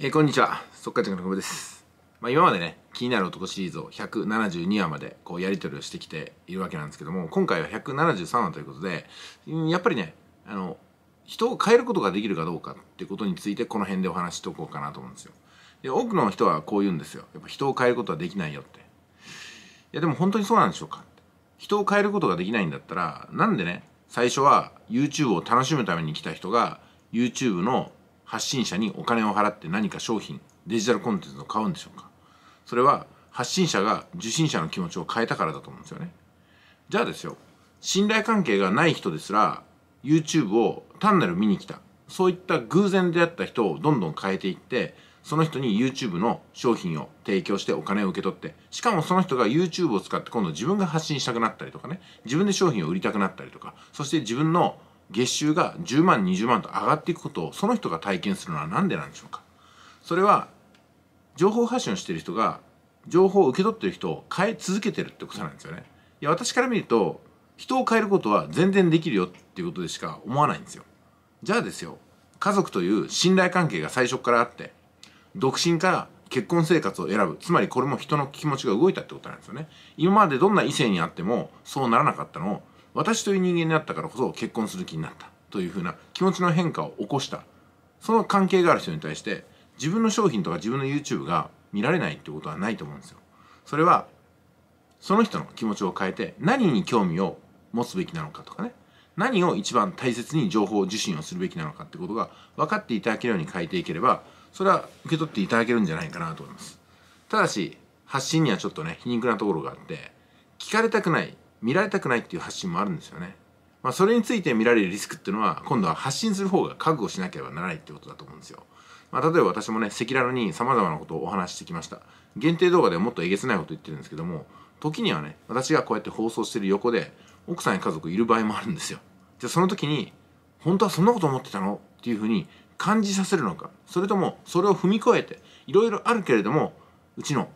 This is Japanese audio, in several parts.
えー、こんにちは速稼塾の久保です、まあ、今までね気になる男シリーズを172話までこうやり取りをしてきているわけなんですけども今回は173話ということでやっぱりねあの人を変えることができるかどうかっていうことについてこの辺でお話ししておこうかなと思うんですよで多くの人はこう言うんですよやっぱ人を変えることはできないよっていやでも本当にそうなんでしょうか人を変えることができないんだったらなんでね最初は YouTube を楽しむために来た人が YouTube の発信者にお金を払って何か商品デジタルコンテンツを買うんでしょうかそれは発信者が受信者の気持ちを変えたからだと思うんですよねじゃあですよ信頼関係がない人ですら YouTube を単なる見に来たそういった偶然出会った人をどんどん変えていってその人に YouTube の商品を提供してお金を受け取ってしかもその人が YouTube を使って今度自分が発信したくなったりとかね自分で商品を売りたくなったりとかそして自分の月収が10万20万と上がっていくことをその人が体験するのは何でなんでしょうかそれは情報発信をしている人が情報を受け取っている人を変え続けてるってことなんですよねいや私から見ると人を変えることは全然できるよっていうことでしか思わないんですよじゃあですよ家族という信頼関係が最初からあって独身から結婚生活を選ぶつまりこれも人の気持ちが動いたってことなんですよね今までどんな異性にあってもそうならなかったのを私という人間になったからこそ結婚する気になったというふうな気持ちの変化を起こしたその関係がある人に対して自分の商品とか自分の YouTube が見られないってことはないと思うんですよ。それはその人の気持ちを変えて何に興味を持つべきなのかとかね何を一番大切に情報受信をするべきなのかってことが分かっていただけるように変えていければそれは受け取っていただけるんじゃないかなと思いますただし発信にはちょっとね皮肉なところがあって聞かれたくない見られたくないっていう発信もあるんですよね。まあ、それについて見られるリスクっていうのは今度は発信する方が覚悟しなければならないってことだと思うんですよ。まあ、例えば私もね赤裸々に様々なことをお話ししてきました限定動画ではもっとえげつないこと言ってるんですけども時にはね私がこうやって放送してる横で奥さんや家族いる場合もあるんですよじゃあその時に本当はそんなこと思ってたのっていうふうに感じさせるのかそれともそれを踏み越えていろいろあるけれどもうちの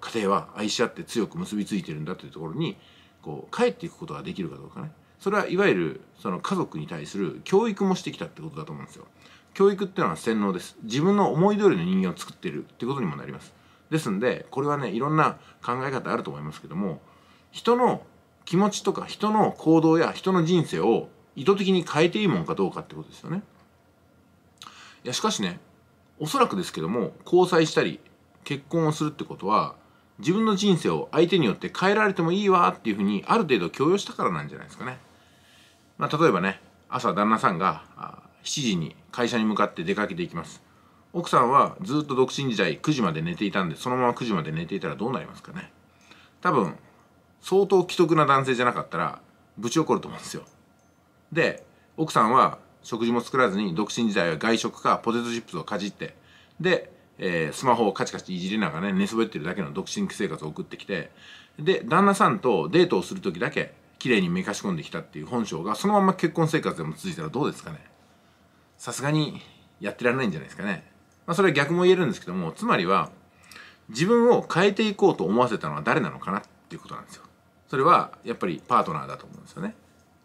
家庭は愛し合って強く結びついてるんだというところにこう帰っていくことができるかどうかねそれはいわゆるその家族に対する教育もしてきたってことだと思うんですよ教育っていうのは洗脳です自分の思い通りの人間を作ってるってことにもなりますですんでこれはねいろんな考え方あると思いますけども人の気持ちとか人の行動や人の人生を意図的に変えていいもんかどうかってことですよねいやしかしねおそらくですけども交際したり結婚をするってことは自分の人生を相手によって変えられてもいいわっていうふうにある程度強要したからなんじゃないですかね。まあ、例えばね朝旦那さんが7時に会社に向かって出かけていきます。奥さんはずっと独身時代9時まで寝ていたんでそのまま9時まで寝ていたらどうなりますかね多分相当既得な男性じゃなかったらぶち怒ると思うんですよで奥さんは食事も作らずに独身時代は外食かポテトチップスをかじってでえー、スマホをカチカチいじりながらね、寝そべってるだけの独身生活を送ってきて、で、旦那さんとデートをする時だけ、綺麗にめかし込んできたっていう本性が、そのまま結婚生活でも続いたらどうですかね。さすがに、やってられないんじゃないですかね。まあ、それは逆も言えるんですけども、つまりは、自分を変えていこうと思わせたのは誰なのかなっていうことなんですよ。それは、やっぱりパートナーだと思うんですよね。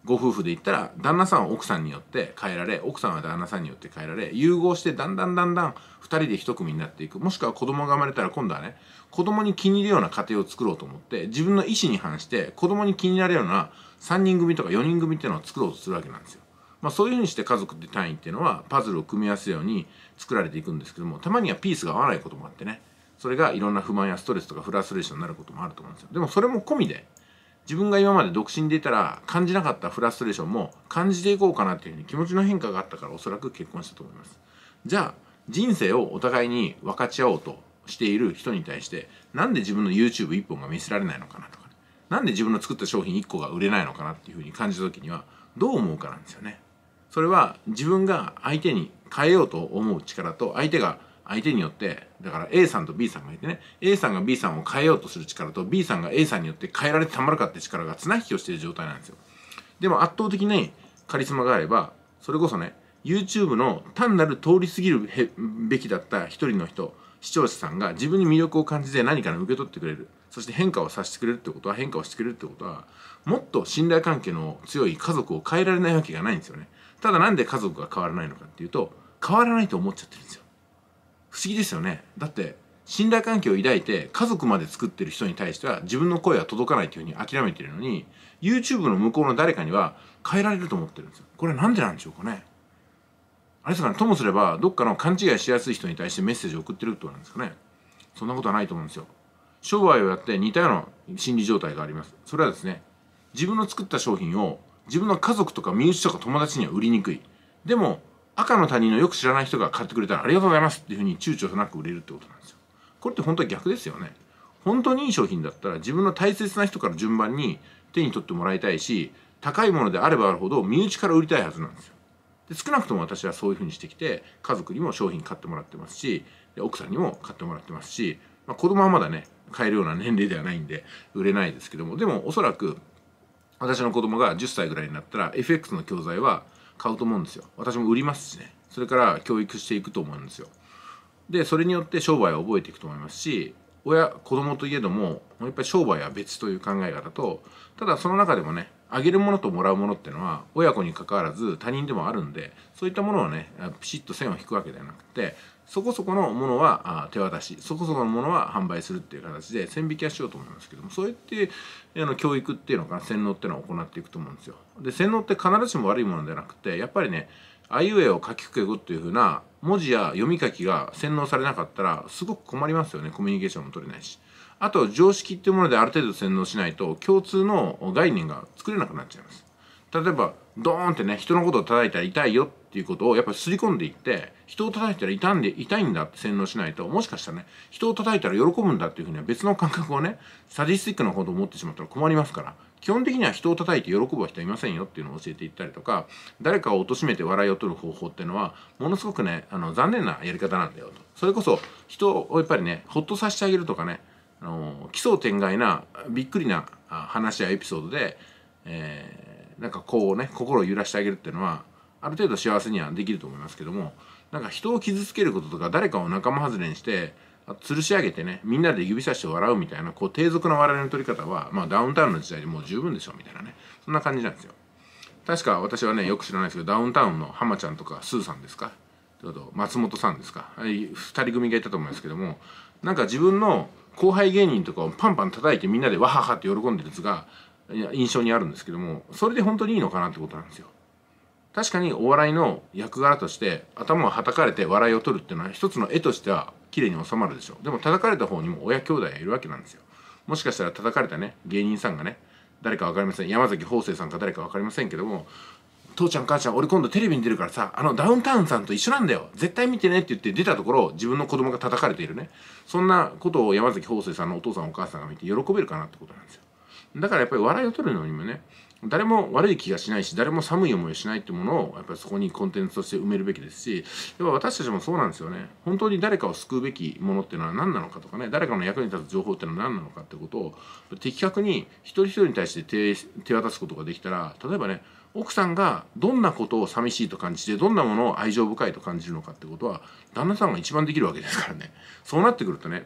ご夫婦で言ったら旦那さんは奥さんによって変えられ奥さんは旦那さんによって変えられ融合してだんだんだんだん2人で1組になっていくもしくは子供が生まれたら今度はね子供に気に入るような家庭を作ろうと思って自分の意思に反して子供に気になるような3人組とか4人組っていうのを作ろうとするわけなんですよ。まあ、そういうふうにして家族って単位っていうのはパズルを組み合わせるように作られていくんですけどもたまにはピースが合わないこともあってねそれがいろんな不満やストレスとかフラストレーションになることもあると思うんですよ。でもそれも込みで自分が今まで独身でいたら感じなかったフラストレーションも感じていこうかなっていうふうに気持ちの変化があったからおそらく結婚したと思います。じゃあ人生をお互いに分かち合おうとしている人に対してなんで自分の YouTube1 本が見せられないのかなとか、ね、なんで自分の作った商品1個が売れないのかなっていうふうに感じた時にはどう思うかなんですよね。それは自分が相手に変えようと思う力と相手が相手によってだから A さんと B さんがいてね A さんが B さんを変えようとする力と B さんが A さんによって変えられてたまるかって力が綱引きをしている状態なんですよでも圧倒的にカリスマがあればそれこそね YouTube の単なる通り過ぎるべきだった一人の人視聴者さんが自分に魅力を感じて何かに受け取ってくれるそして変化をさせてくれるってことは変化をしてくれるってことはもっと信頼関係の強い家族を変えられないわけがないんですよねただなんで家族が変わらないのかっていうと変わらないと思っちゃってるんですよ不思議ですよねだって信頼関係を抱いて家族まで作ってる人に対しては自分の声は届かないというふうに諦めてるのに YouTube の向こうの誰かには変えられると思ってるんですよこれな何でなんでしょうかねあれですかねともすればどっかの勘違いしやすい人に対してメッセージを送ってるってことなんですかねそんなことはないと思うんですよ商売をやって似たような心理状態がありますそれはですね自分の作った商品を自分の家族とか身内とか友達には売りにくいでも赤の他人のよく知らない人が買ってくれたらありがとうございますっていうふうに躊躇なく売れるってことなんですよ。これって本当は逆ですよね。本当にいい商品だったら自分の大切な人から順番に手に取ってもらいたいし高いものであればあるほど身内から売りたいはずなんですよ。で少なくとも私はそういうふうにしてきて家族にも商品買ってもらってますし奥さんにも買ってもらってますし、まあ、子供はまだね買えるような年齢ではないんで売れないですけどもでもおそらく私の子供が10歳ぐらいになったら FX の教材は買うと思うんですよ私も売りますしねそれから教育していくと思うんですよでそれによって商売を覚えていくと思いますし親子供といえどもやっぱり商売は別という考え方とただその中でもねあげるものともらうものっていうのは親子にかかわらず他人でもあるんでそういったものをねピシッと線を引くわけではなくてそこそこのものは手渡しそこそこのものは販売するっていう形で線引きはしようと思いますけどもそうやってあの教育っていうのか洗脳っていうのを行っていくと思うんですよ。で洗脳って必ずしも悪いものではなくてやっぱりねあいうえを書きくけくっていうふうな文字や読み書きが洗脳されなかったらすごく困りますよねコミュニケーションも取れないし。あと常識っていうものである程度洗脳しないと共通の概念が作れなくなっちゃいます。例えばドーンってね人のことを叩いたら痛いよっていうことをやっぱりすり込んでいって人を叩いたら痛んで痛いんだって洗脳しないともしかしたらね人を叩いたら喜ぶんだっていうふうには別の感覚をねサディスティックなほど持ってしまったら困りますから基本的には人を叩いて喜ぶ人はいませんよっていうのを教えていったりとか誰かを貶めて笑いを取る方法っていうのはものすごくねあの残念なやり方なんだよとそれこそ人をやっぱりねほっとさせてあげるとかねあの奇想天外なびっくりな話やエピソードで、えーなんかこうね心を揺らしてあげるっていうのはある程度幸せにはできると思いますけどもなんか人を傷つけることとか誰かを仲間外れにして吊るし上げてねみんなで指さして笑うみたいなこう低俗な笑いの取り方は、まあ、ダウンタウンの時代でもう十分でしょみたいなねそんな感じなんですよ確か私はねよく知らないですけどダウンタウンの浜ちゃんとかスーさんですかちょっと松本さんですか2人組がいたと思いますけどもなんか自分の後輩芸人とかをパンパン叩いてみんなでわははって喜んでるやつが印象にあるんですけどもそれで本当にいいのかなってことなんですよ。確かにお笑いの役柄として頭をはたかれて笑いを取るっていうのは一つの絵としては綺麗に収まるでしょうでも叩かれた方にも親兄弟がいるわけなんですよもしかしたら叩かれたね芸人さんがね誰か分かりません山崎芳生さんか誰か分かりませんけども父ちゃん母ちゃん俺今度テレビに出るからさあのダウンタウンさんと一緒なんだよ絶対見てねって言って出たところ自分の子供が叩かれているねそんなことを山崎芳生さんのお父さんお母さんが見て喜べるかなってことなんですよだからやっぱり笑いを取るのにもね誰も悪い気がしないし誰も寒い思いをしないってものをやっぱりそこにコンテンツとして埋めるべきですしやっぱ私たちもそうなんですよね本当に誰かを救うべきものっていうのは何なのかとかね誰かの役に立つ情報っていうのは何なのかってことを的確に一人一人に対して手渡すことができたら例えばね奥さんがどんなことを寂しいと感じてどんなものを愛情深いと感じるのかってことは旦那さんが一番できるわけですからねそうなってくるとね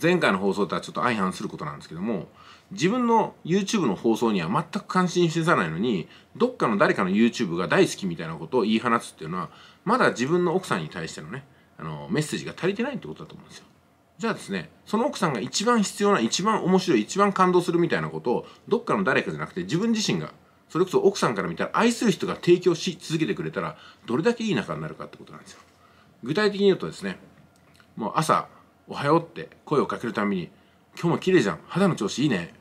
前回の放送とはちょっと相反することなんですけども自分の YouTube の放送には全く関心してさないのにどっかの誰かの YouTube が大好きみたいなことを言い放つっていうのはまだ自分の奥さんに対してのねあのメッセージが足りてないってことだと思うんですよ。じゃあですねその奥さんが一番必要な一番面白い一番感動するみたいなことをどっかの誰かじゃなくて自分自身がそれこそ奥さんから見たら愛する人が提供し続けてくれたらどれだけいい仲になるかってことなんですよ。具体的に言うとですねもう朝おはようって声をかけるために、今日も綺麗じゃん、肌の調子いいね、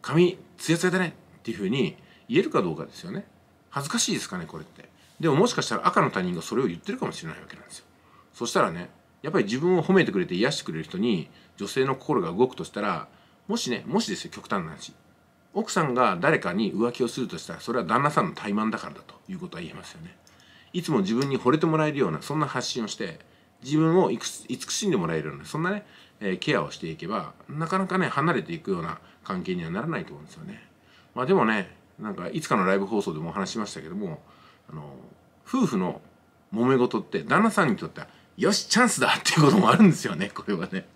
髪ツヤツヤだねっていうふうに言えるかどうかですよね。恥ずかしいですかね、これって。でももしかしたら赤の他人がそれを言ってるかもしれないわけなんですよ。そしたらね、やっぱり自分を褒めてくれて癒してくれる人に女性の心が動くとしたら、もしね、もしですよ、極端な話。奥さんが誰かに浮気をするとしたら、それは旦那さんの怠慢だからだということは言えますよね。いつも自分に惚れてもらえるような、そんな発信をして、自分を慈しんでもらえるようなそんなね、えケアをしていけばなかなかね離れていくような関係にはならないと思うんですよね。まあ、でもねなんかいつかのライブ放送でもお話しましたけどもあの夫婦の揉め事って旦那さんにとってはよしチャンスだっていうこともあるんですよねこれはね。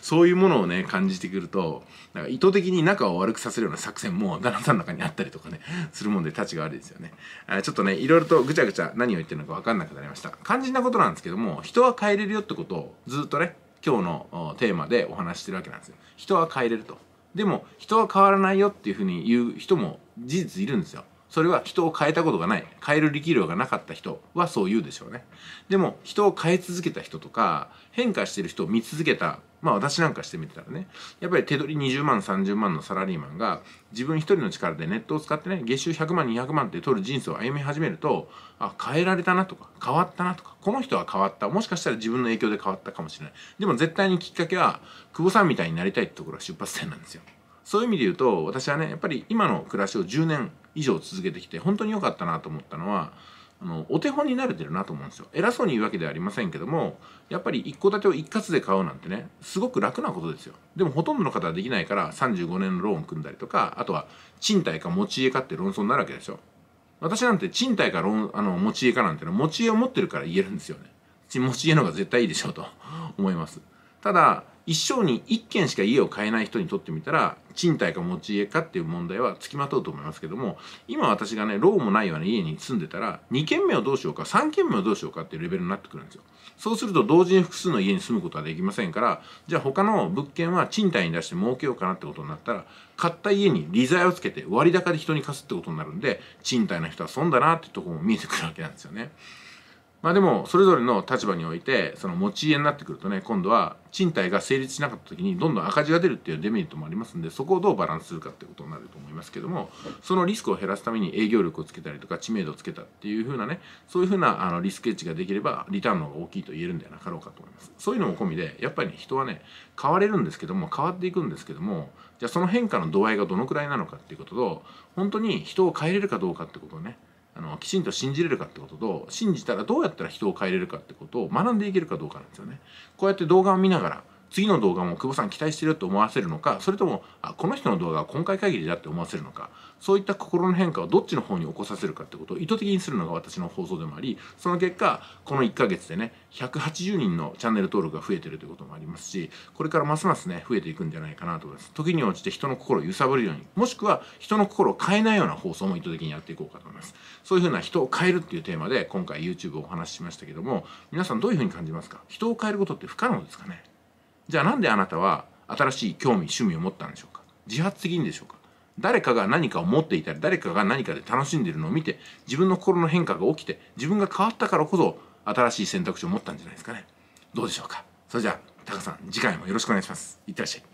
そういうものをね、感じてくると、なんか意図的に仲を悪くさせるような作戦も旦那さんの中にあったりとかね、するもんで、立ちが悪いですよね。あちょっとね、いろいろとぐちゃぐちゃ何を言ってるのか分かんなくなりました。肝心なことなんですけども、人は変えれるよってことをずっとね、今日のテーマでお話してるわけなんですよ。人は変えれると。でも、人は変わらないよっていうふうに言う人も事実いるんですよ。それは人を変えたことがない変える力量がなかった人はそう言うでしょうねでも人を変え続けた人とか変化してる人を見続けたまあ私なんかしてみてたらねやっぱり手取り20万30万のサラリーマンが自分一人の力でネットを使ってね月収100万200万って取る人生を歩み始めるとあ変えられたなとか変わったなとかこの人は変わったもしかしたら自分の影響で変わったかもしれないでも絶対にきっかけは久保さんみたいになりたいってところが出発点なんですよそういう意味で言うと私はねやっぱり今の暮らしを10年以上続けてきて本当に良かったなと思ったのはあのお手本に慣れてるなと思うんですよ偉そうに言うわけではありませんけどもやっぱり一戸建てを一括で買うなんてねすごく楽なことですよでもほとんどの方はできないから35年のローン組んだりとかあとは賃貸か持ち家かって論争になるわけでしょ私なんて賃貸かロンあの持ち家かなんての持ち家を持ってるから言えるんですよね持ち家の方が絶対いいでしょうと思いますただ一生に1軒しか家を買えない人にとってみたら賃貸か持ち家かっていう問題はつきまとうと思いますけども今私がねローンもないような家に住んでたら2軒目をどうしようか3軒目をどうしようかっていうレベルになってくるんですよそうすると同時に複数の家に住むことはできませんからじゃあ他の物件は賃貸に出して儲けようかなってことになったら買った家に利材をつけて割高で人に貸すってことになるんで賃貸の人は損だなってとこも見えてくるわけなんですよね。まあでもそれぞれの立場においてその持ち家になってくるとね今度は賃貸が成立しなかった時にどんどん赤字が出るっていうデメリットもありますんでそこをどうバランスするかってことになると思いますけどもそのリスクを減らすために営業力をつけたりとか知名度をつけたっていう風なねそういう風なあのリスクエッジができればリターンの方が大きいと言えるんではなかろうかと思いますそういうのも込みでやっぱり、ね、人はね変われるんですけども変わっていくんですけどもじゃあその変化の度合いがどのくらいなのかっていうことと本当に人を変えれるかどうかってことをねあのきちんと信じれるかってことと信じたらどうやったら人を変えれるかってことを学んでいけるかどうかなんですよね。こうやって動画を見ながら次の動画も久保さん期待してると思わせるのかそれともあこの人の動画は今回限りだって思わせるのかそういった心の変化をどっちの方に起こさせるかってことを意図的にするのが私の放送でもありその結果この1ヶ月でね180人のチャンネル登録が増えてるということもありますしこれからますますね増えていくんじゃないかなと思います時に応じて人の心を揺さぶるようにもしくは人の心を変えないような放送も意図的にやっていこうかと思いますそういうふうな人を変えるっていうテーマで今回 YouTube をお話ししましたけども皆さんどういうふうに感じますか人を変えることって不可能ですかねじゃあなんであなたは新しい興味趣味を持ったんでしょうか自発的にでしょうか誰かが何かを持っていたり誰かが何かで楽しんでいるのを見て自分の心の変化が起きて自分が変わったからこそ新しい選択肢を持ったんじゃないですかねどうでしょうかそれじゃあタカさん次回もよろしくお願いしますいってらっしゃい